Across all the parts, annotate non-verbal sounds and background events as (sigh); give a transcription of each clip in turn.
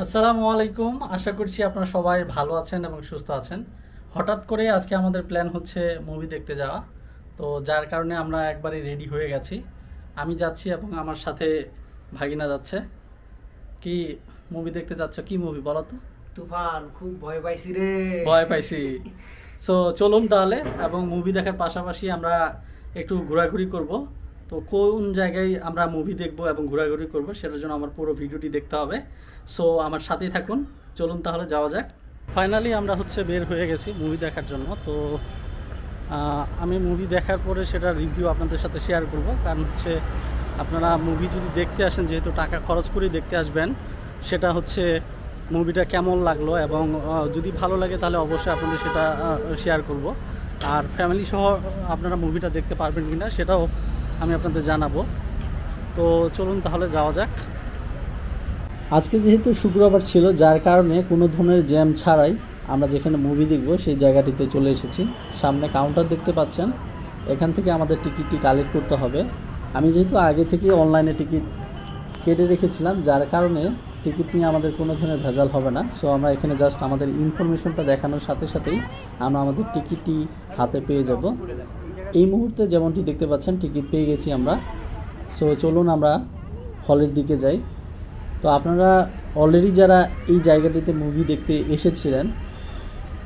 আসসালামু আলাইকুম আশা করছি আপনারা সবাই ভালো আছেন এবং সুস্থ আছেন হঠাৎ করে আজকে আমাদের প্ল্যান হচ্ছে মুভি দেখতে যাওয়া তো যার কারণে আমরা একবারে রেডি হয়ে গেছি আমি যাচ্ছি এবং আমার সাথে ভাগিনা যাচ্ছে কি মুভি দেখতে যাচ্ছ কি মুভি বলো তো তুফান খুব ভয় পাইছি রে ভয় পাইছি সো চলুন তাহলে এবং মুভি দেখার পাশাপাশি আমরা একটু ঘোরাঘুরি করবো তো কোন জায়গায় আমরা মুভি দেখব এবং ঘোরাঘুরি করব সেটার জন্য আমার পুরো ভিডিওটি দেখতে হবে সো আমার সাথেই থাকুন চলুন তাহলে যাওয়া যাক ফাইনালি আমরা হচ্ছে বের হয়ে গেছি মুভি দেখার জন্য তো আমি মুভি দেখার পরে সেটা রিভিউ আপনাদের সাথে শেয়ার করব কারণ হচ্ছে আপনারা মুভি যদি দেখতে আসেন যেহেতু টাকা খরচ করে দেখতে আসবেন সেটা হচ্ছে মুভিটা কেমন লাগলো এবং যদি ভালো লাগে তাহলে অবশ্যই আপনাদের সেটা শেয়ার করব আর ফ্যামিলি সহ আপনারা মুভিটা দেখতে পারবেন কি না সেটাও আমি আপনাদের জানাবো তো চলুন তাহলে যাওয়া যাক আজকে যেহেতু শুক্রবার ছিল যার কারণে কোনো ধরনের জ্যাম ছাড়াই আমরা যেখানে মুভি দেখব সেই জায়গাটিতে চলে এসেছি সামনে কাউন্টার দেখতে পাচ্ছেন এখান থেকে আমাদের টিকিটটি কালেক্ট করতে হবে আমি যেহেতু আগে থেকে অনলাইনে টিকিট কেটে রেখেছিলাম যার কারণে টিকিট নিয়ে আমাদের কোনো ধরনের ভেজাল হবে না সো আমরা এখানে জাস্ট আমাদের ইনফরমেশনটা দেখানোর সাথে সাথেই আমরা আমাদের টিকিটটি হাতে পেয়ে যাব এই মুহূর্তে যেমনটি দেখতে পাচ্ছেন টিকিট পেয়ে গেছি আমরা সো চলুন আমরা হলের দিকে যাই তো আপনারা অলরেডি যারা এই জায়গাটিতে মুভি দেখতে এসেছিলেন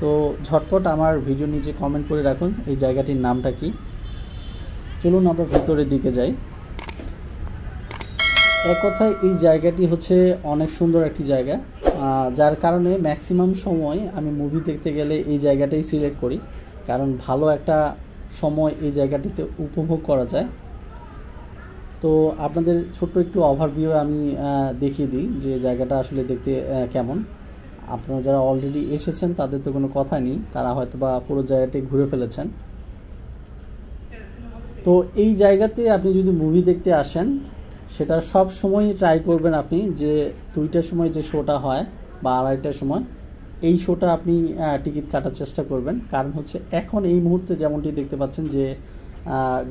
তো ঝটপট আমার ভিডিও নিচে কমেন্ট করে রাখুন এই জায়গাটির নামটা কি চলুন আমরা ভেতরের দিকে যাই এক কথায় এই জায়গাটি হচ্ছে অনেক সুন্দর একটি জায়গা যার কারণে ম্যাক্সিমাম সময় আমি মুভি দেখতে গেলে এই জায়গাটাই সিলেক্ট করি কারণ ভালো একটা সময় এই জায়গাটিতে উপভোগ করা যায় তো আপনাদের ছোট্ট একটু ওভারভিউ আমি দেখিয়ে দিই যে জায়গাটা আসলে দেখতে কেমন আপনারা যারা অলরেডি এসেছেন তাদের তো কোনো কথা নেই তারা হয়তো বা পুরো জায়গাটি ঘুরে ফেলেছেন তো এই জায়গাতে আপনি যদি মুভি দেখতে আসেন সেটা সব সময় ট্রাই করবেন আপনি যে দুইটার সময় যে শোটা হয় বা আড়াইটার সময় এই শোটা আপনি টিকিট কাটার চেষ্টা করবেন কারণ হচ্ছে এখন এই মুহূর্তে যেমনটি দেখতে পাচ্ছেন যে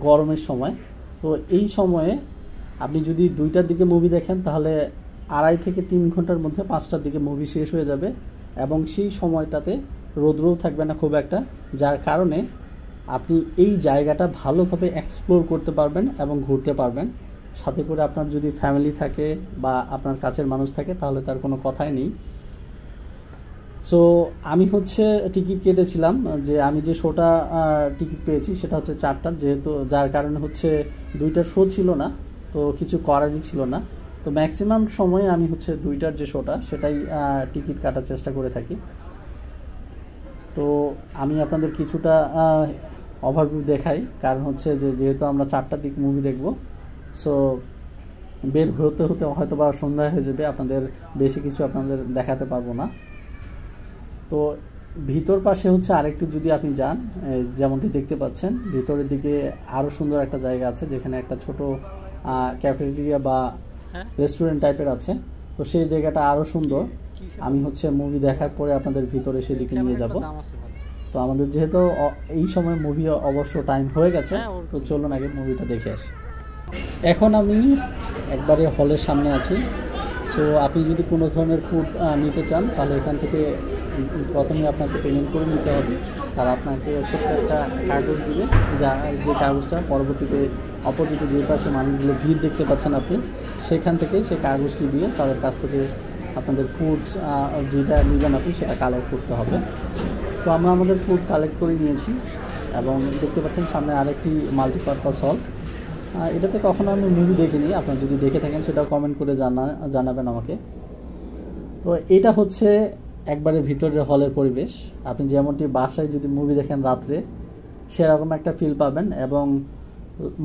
গরমের সময় তো এই সময়ে আপনি যদি দুইটার দিকে মুভি দেখেন তাহলে আড়াই থেকে তিন ঘন্টার মধ্যে পাঁচটার দিকে মুভি শেষ হয়ে যাবে এবং সেই সময়টাতে রোদ্রও থাকবে না খুব একটা যার কারণে আপনি এই জায়গাটা ভালোভাবে এক্সপ্লোর করতে পারবেন এবং ঘুরতে পারবেন সাথে করে আপনার যদি ফ্যামিলি থাকে বা আপনার কাছের মানুষ থাকে তাহলে তার কোনো কথাই নেই সো আমি হচ্ছে টিকিট কেটেছিলাম যে আমি যে শোটা টিকিট পেয়েছি সেটা হচ্ছে চারটার যেহেতু যার কারণে হচ্ছে দুইটা শো ছিল না তো কিছু করারই ছিল না তো ম্যাক্সিমাম সময়ে আমি হচ্ছে দুইটার যে শোটা সেটাই টিকিট কাটার চেষ্টা করে থাকি তো আমি আপনাদের কিছুটা ওভারভিউ দেখাই কারণ হচ্ছে যে যেহেতু আমরা চারটা দিক মুভি দেখব সো বের হতে হতে হয়তো বা সন্ধ্যা হয়ে যাবে আপনাদের বেশি কিছু আপনাদের দেখাতে পারবো না তো ভিতর পাশে হচ্ছে আরেকটু যদি আপনি যান যেমনটি দেখতে পাচ্ছেন ভিতরের দিকে আরও সুন্দর একটা জায়গা আছে যেখানে একটা ছোট ক্যাফেটেরিয়া বা রেস্টুরেন্ট হ্যাঁ। টাইপের আছে তো সেই জায়গাটা আরও সুন্দর আমি হচ্ছে মুভি দেখার পরে আপনাদের ভিতরে সেদিকে নিয়ে যাব তো আমাদের যেহেতু এই সময় মুভি অবশ্য টাইম হয়ে গেছে হ্যাঁ, তো চলুন আগে মুভিটা দেখে আসি এখন আমি একবারে হলের সামনে আছি সো আপনি যদি কোনো ধরনের ফুড নিতে চান তাহলে এখান থেকে প্রথমে আপনাকে পেমেন্ট করে নিতে হবে তারা আপনাকে ছোট্ট একটা কাগজ দেবে যা যে কাগজটা পরবর্তীতে অপোজিটে যে পাশে মানুষগুলো ভিড় দেখতে পাচ্ছেন আপনি সেখান থেকে সেই কাগজটি দিয়ে তাদের কাছ থেকে আপনাদের ফুডস যেটা নেবেন আপনি সেটা কালেক্ট করতে হবে তো আমরা আমাদের ফুড কালেক্ট করে নিয়েছি এবং দেখতে পাচ্ছেন সামনে আরেকটি মাল্টিপারপাস হল এটাতে কখনো আমি মুভি দেখিনি আপনার যদি দেখে থাকেন সেটাও কমেন্ট করে জানা জানাবেন আমাকে তো এটা হচ্ছে একবারে ভিতরের হলের পরিবেশ আপনি যেমনটি বাসায় যদি মুভি দেখেন রাত্রে সেরকম একটা ফিল পাবেন এবং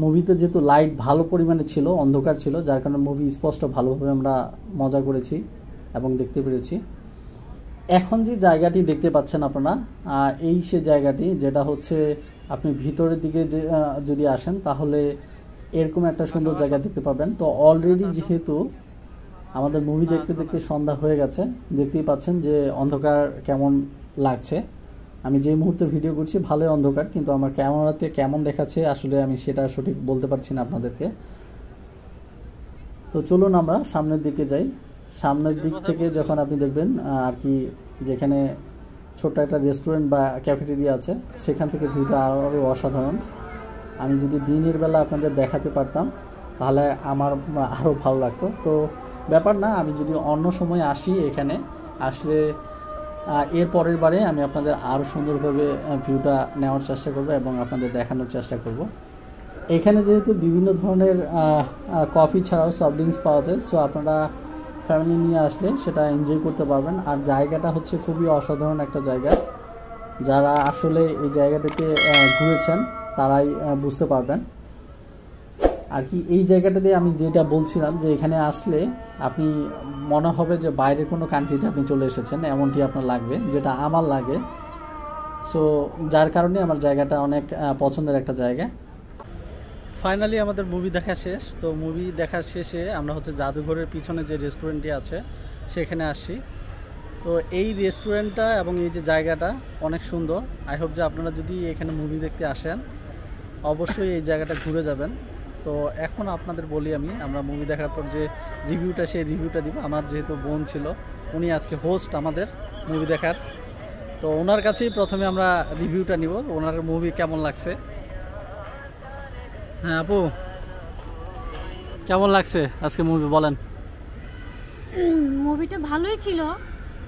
মুভিতে যেহেতু লাইট ভালো পরিমাণে ছিল অন্ধকার ছিল যার কারণে মুভি স্পষ্ট ভালোভাবে আমরা মজা করেছি এবং দেখতে পেরেছি এখন যে জায়গাটি দেখতে পাচ্ছেন আপনারা এই সে জায়গাটি যেটা হচ্ছে আপনি ভিতরের দিকে যে যদি আসেন তাহলে এরকম একটা সুন্দর আচ্ছা, জায়গা আচ্ছা। দেখতে পাবেন তো অলরেডি আচ্ছা। যেহেতু আমাদের মুভি হ্যাঁ, দেখতে দেখতে সন্ধ্যা হয়ে গেছে দেখতেই পাচ্ছেন যে অন্ধকার কেমন লাগছে আমি যে মুহূর্তে ভিডিও করছি ভালোই অন্ধকার কিন্তু আমার ক্যামেরাতে কেমন দেখাচ্ছে আসলে আমি সেটা সঠিক বলতে পারছি না আপনাদেরকে তো চলুন আমরা সামনের দিকে যাই সামনের দিক থেকে যখন আপনি দেখবেন আর কি যেখানে ছোট্ট একটা রেস্টুরেন্ট বা ক্যাফেটেরিয়া আছে সেখান থেকে ভিউটা আরও অসাধারণ আমি যদি দিনের বেলা আপনাদের দেখাতে পারতাম তাহলে আমার আরও ভালো লাগতো তো ব্যাপার না আমি যদি অন্য সময় আসি এখানে আসলে এর পরের বারে আমি আপনাদের আরও সুন্দরভাবে ভিউটা নেওয়ার চেষ্টা করব এবং আপনাদের দেখানোর চেষ্টা করব এখানে যেহেতু বিভিন্ন ধরনের কফি ছাড়াও সফট ড্রিঙ্কস পাওয়া যায় সো আপনারা ফ্যামিলি নিয়ে আসলে সেটা এনজয় করতে পারবেন আর জায়গাটা হচ্ছে খুবই অসাধারণ একটা জায়গা যারা আসলে এই জায়গাটাকে ঘুরেছেন তারাই বুঝতে পারবেন আর কি এই জায়গাটা দিয়ে আমি যেটা বলছিলাম যে এখানে আসলে আপনি মনে হবে যে বাইরের কোনো কান্ট্রিতে আপনি চলে এসেছেন এমনটি আপনার লাগবে যেটা আমার লাগে সো যার কারণে আমার জায়গাটা অনেক পছন্দের একটা জায়গা ফাইনালি আমাদের মুভি দেখা শেষ তো মুভি দেখা শেষে আমরা হচ্ছে জাদুঘরের পিছনে যে রেস্টুরেন্টটি আছে সেখানে আসছি তো এই রেস্টুরেন্টটা এবং এই যে জায়গাটা অনেক সুন্দর আই হোপ যে আপনারা যদি এখানে মুভি দেখতে আসেন অবশ্যই এই জায়গাটা ঘুরে যাবেন তো এখন আপনাদের বলি আমি আমরা মুভি দেখার পর যে রিভিউটা সেই রিভিউটা দিব আমার যেহেতু বোন ছিল উনি আজকে হোস্ট আমাদের মুভি দেখার তো ওনার কাছেই প্রথমে আমরা রিভিউটা নিব ওনার মুভি কেমন লাগছে হ্যাঁ আপু কেমন লাগছে আজকে মুভি বলেন মুভিটা ভালোই ছিল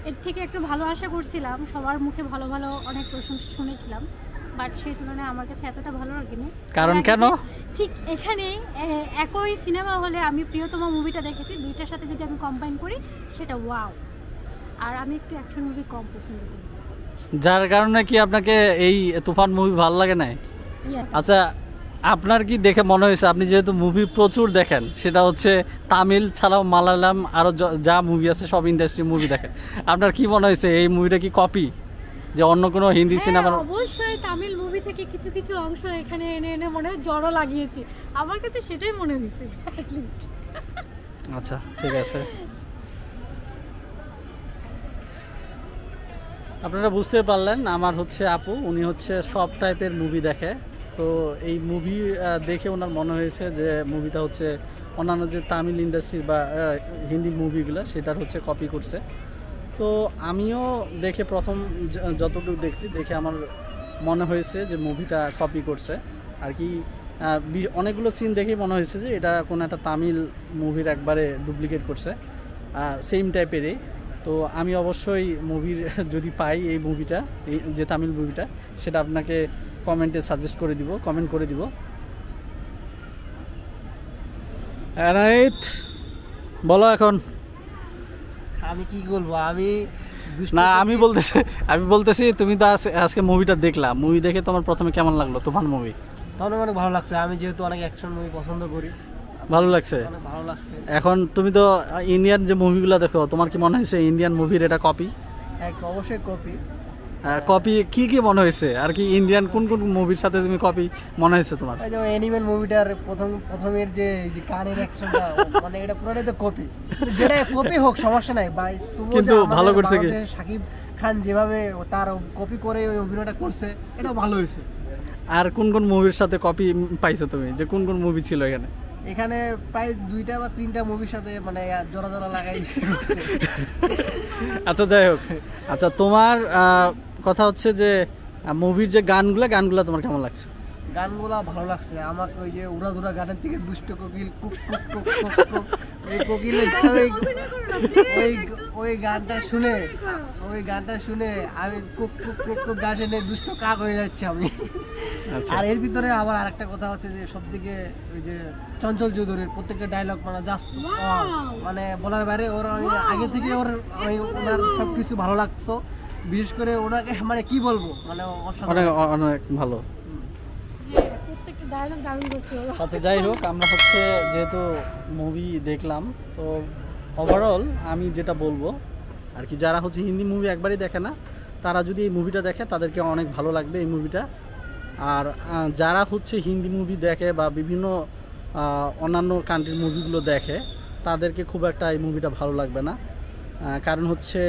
এর থেকে একটু ভালো আশা করছিলাম সবার মুখে ভালো ভালো অনেক প্রশংসা শুনেছিলাম বাট সেই তুলনায় আমার কাছে এতটা ভালো লাগেনি কারণ কেন ঠিক এখানে একই সিনেমা হলে আমি প্রিয়তম মুভিটা দেখেছি দুইটার সাথে যদি আমি কম্বাইন করি সেটা ওয়াও আর আমি একটু অ্যাকশন মুভি কম পছন্দ করি যার কারণে কি আপনাকে এই তুফান মুভি ভাল লাগে না আচ্ছা আপনার কি দেখে মনে হয়েছে আপনি যেহেতু মুভি প্রচুর দেখেন সেটা হচ্ছে তামিল ছাড়াও মালায়ালাম আরও যা মুভি আছে সব ইন্ডাস্ট্রি মুভি দেখেন আপনার কি মনে হয়েছে এই মুভিটা কি কপি যে অন্য কোনো হিন্দি হ্যাঁ, সিনেমা অবশ্যই তামিল মুভি থেকে কিছু কিছু অংশ এখানে এনে এনে মনে হয় জড়ো লাগিয়েছি আমার কাছে সেটাই মনে হয়েছে আচ্ছা ঠিক আছে আপনারা বুঝতে পারলেন আমার হচ্ছে আপু উনি হচ্ছে সব টাইপের মুভি দেখে তো এই মুভি দেখে ওনার মনে হয়েছে যে মুভিটা হচ্ছে অন্যান্য যে তামিল ইন্ডাস্ট্রি বা হিন্দি মুভিগুলো সেটার হচ্ছে কপি করছে তো আমিও দেখে প্রথম যতটুকু দেখছি দেখে আমার মনে হয়েছে যে মুভিটা কপি করছে আর কি অনেকগুলো সিন দেখেই মনে হয়েছে যে এটা কোনো একটা তামিল মুভির একবারে ডুপ্লিকেট করছে সেম টাইপেরই তো আমি অবশ্যই মুভির (laughs) যদি পাই এই মুভিটা এই যে তামিল মুভিটা সেটা আপনাকে কমেন্টে সাজেস্ট করে দিব কমেন্ট করে দিব রাইট বলো এখন আমি কি বলবো আমি না আমি বলতেছি আমি বলতেছি তুমি তো আজকে মুভিটা দেখলা মুভি দেখে তোমার প্রথমে কেমন লাগলো তুফান মুভি তখন অনেক ভালো লাগছে আমি যেহেতু অনেক অ্যাকশন মুভি পছন্দ করি ভালো লাগছে ভালো লাগছে এখন তুমি তো ইন্ডিয়ান যে মুভিগুলো দেখো তোমার কি মনে হয়েছে ইন্ডিয়ান মুভির এটা কপি এক অবশ্যই কপি কপি কি কি মনে হয়েছে আর কি ইন্ডিয়ান কোন কোন মুভির সাথে তুমি কপি মনে হয়েছে তোমার যেমন অ্যানিমেল মুভিটার প্রথম প্রথমের যে যে কানের অ্যাকশনটা মানে এটা পুরোটাই তো কপি যেটা কপি হোক সমস্যা নাই ভাই কিন্তু ভালো করছে কি সাকিব খান যেভাবে তার কপি করে ওই অভিনয়টা করছে এটা ভালো হয়েছে আর কোন কোন মুভির সাথে কপি পাইছো তুমি যে কোন কোন মুভি ছিল এখানে এখানে প্রায় দুইটা বা তিনটা মুভির সাথে মানে জোড়া জোড়া লাগাই আচ্ছা যাই হোক আচ্ছা তোমার কথা হচ্ছে যে মুভির যে গানগুলো গানগুলো তোমার কেমন লাগছে গানগুলো ভালো লাগছে আমাকে ওই যে উড়াধুরা গানের থেকে দুষ্ট কোকিল কুক কুক কুক কুক এই কোকিলের ওই ওই গানটা আচ্ছা, শুনে ওই গানটা শুনে আমি কুক কুক কুক কুক গান নিয়ে দুষ্ট কাক হয়ে যাচ্ছে আমি আচ্ছা। আর এর ভিতরে আবার আরেকটা কথা হচ্ছে যে সব থেকে ওই যে চঞ্চল চৌধুরীর প্রত্যেকটা ডায়লগ মানে জাস্ট মানে বলার বাইরে ওর আমি আগে থেকে ওর আমি ওনার সব কিছু ভালো লাগতো বিশেষ করে ওনাকে মানে কি বলবো মানে অনেক অনেক ভালো আচ্ছা যাই হোক আমরা হচ্ছে যেহেতু মুভি দেখলাম তো ওভারঅল আমি যেটা বলবো আর কি যারা হচ্ছে হিন্দি মুভি একবারই দেখে না তারা যদি এই মুভিটা দেখে তাদেরকে অনেক ভালো লাগবে এই মুভিটা আর যারা হচ্ছে হিন্দি মুভি দেখে বা বিভিন্ন অন্যান্য কান্ট্রির মুভিগুলো দেখে তাদেরকে খুব একটা এই মুভিটা ভালো লাগবে না কারণ হচ্ছে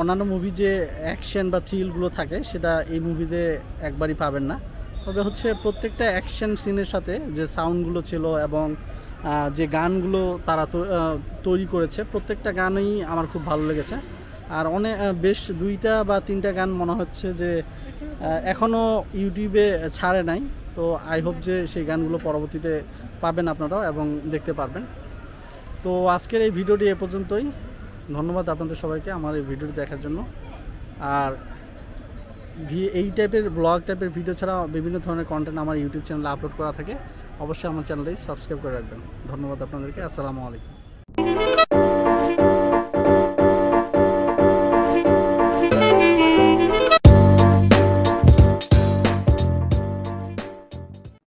অন্যান্য মুভি যে অ্যাকশন বা থ্রিলগুলো থাকে সেটা এই মুভিতে একবারই পাবেন না তবে হচ্ছে প্রত্যেকটা অ্যাকশন সিনের সাথে যে সাউন্ডগুলো ছিল এবং যে গানগুলো তারা তৈরি করেছে প্রত্যেকটা গানই আমার খুব ভালো লেগেছে আর অনেক বেশ দুইটা বা তিনটা গান মনে হচ্ছে যে এখনও ইউটিউবে ছাড়ে নাই তো আই হোপ যে সেই গানগুলো পরবর্তীতে পাবেন আপনারাও এবং দেখতে পারবেন তো আজকের এই ভিডিওটি এ পর্যন্তই ধন্যবাদ আপনাদের সবাইকে আমার এই ভিডিওটি দেখার জন্য আর এই টাইপের ব্লগ টাইপের ভিডিও ছাড়া বিভিন্ন ধরনের কন্টেন্ট আমার ইউটিউব চ্যানেলে আপলোড করা থাকে অবশ্যই আমার চ্যানেলটি সাবস্ক্রাইব করে রাখবেন ধন্যবাদ আপনাদেরকে আসসালামু আলাইকুম